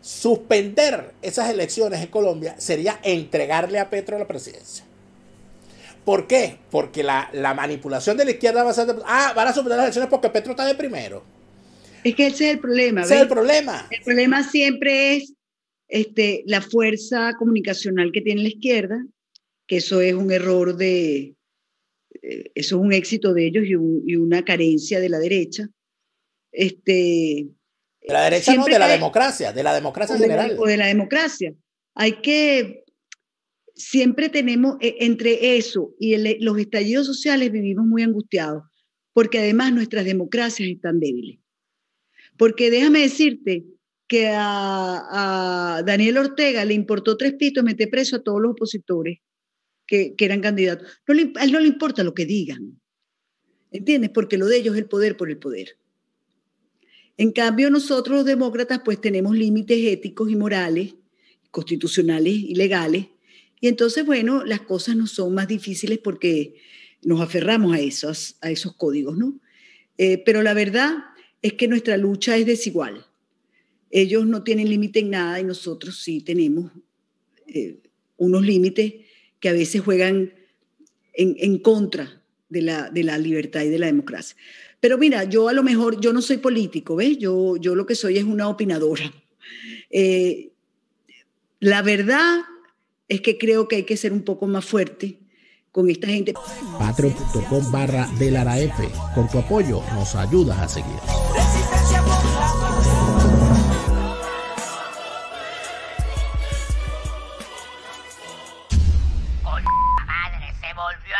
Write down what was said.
Suspender esas elecciones en Colombia sería entregarle a Petro la presidencia. ¿Por qué? Porque la, manipulación de la izquierda va a ser... ah, van a suspender las elecciones porque Petro está de primero. Es que ese es el problema. Ese es el problema. El problema siempre es este, la fuerza comunicacional que tiene la izquierda, que eso es un error de, eh, eso es un éxito de ellos y, y, una carencia de la derecha. Este, de la derecha de la democracia, de la democracia general. O de la democracia. Hay que siempre tenemos e, entre eso y los estallidos sociales vivimos muy angustiados, porque además nuestras democracias están débiles. Porque déjame decirte que a, Daniel Ortega le importó tres pitos meter preso a todos los opositores que, eran candidatos. No le, él no le importa lo que digan, ¿entiendes? Porque lo de ellos es el poder por el poder. En cambio, nosotros los demócratas pues tenemos límites éticos y morales, constitucionales y legales, y entonces, bueno, las cosas no son más difíciles porque nos aferramos a esos, a esos códigos, ¿no? Eh, pero la verdad es que nuestra lucha es desigual. Ellos no tienen límite en nada y nosotros sí tenemos eh, unos límites que a veces juegan en, en contra de la, libertad y de la democracia. Pero mira, yo a lo mejor, yo no soy político, ¿ves? Yo, yo lo que soy es una opinadora. Eh, la verdad es que creo que hay que ser un poco más fuerte con esta gente. Patreon.com barra del Con tu apoyo nos ayudas a seguir. se volvió